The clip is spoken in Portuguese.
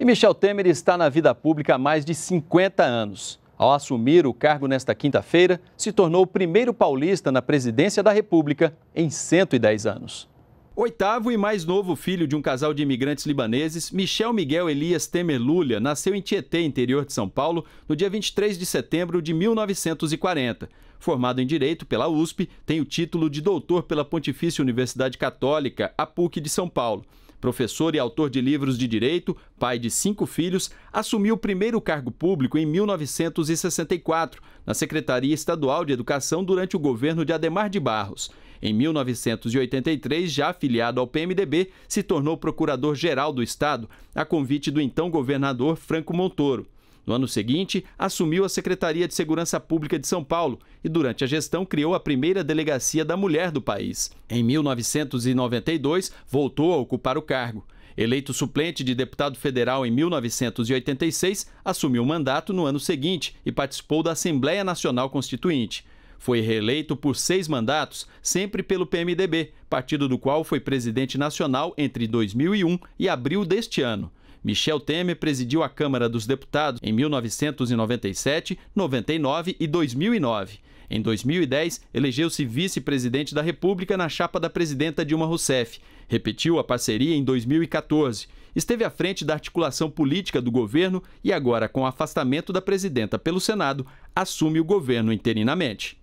E Michel Temer está na vida pública há mais de 50 anos. Ao assumir o cargo nesta quinta-feira, se tornou o primeiro paulista na presidência da República em 110 anos. Oitavo e mais novo filho de um casal de imigrantes libaneses, Michel Miguel Elias Temer Lulia, nasceu em Tietê, interior de São Paulo, no dia 23 de setembro de 1940. Formado em Direito pela USP, tem o título de doutor pela Pontifícia Universidade Católica, a PUC de São Paulo. Professor e autor de livros de direito, pai de cinco filhos, assumiu o primeiro cargo público em 1964, na Secretaria Estadual de Educação durante o governo de Ademar de Barros. Em 1983, já afiliado ao PMDB, se tornou procurador-geral do Estado, a convite do então governador Franco Montoro. No ano seguinte, assumiu a Secretaria de Segurança Pública de São Paulo e, durante a gestão, criou a primeira delegacia da mulher do país. Em 1992, voltou a ocupar o cargo. Eleito suplente de deputado federal em 1986, assumiu o mandato no ano seguinte e participou da Assembleia Nacional Constituinte. Foi reeleito por seis mandatos, sempre pelo PMDB, partido do qual foi presidente nacional entre 2001 e abril deste ano. Michel Temer presidiu a Câmara dos Deputados em 1997, 99 e 2009. Em 2010, elegeu-se vice-presidente da República na chapa da presidenta Dilma Rousseff. Repetiu a parceria em 2014. Esteve à frente da articulação política do governo e agora, com o afastamento da presidenta pelo Senado, assume o governo interinamente.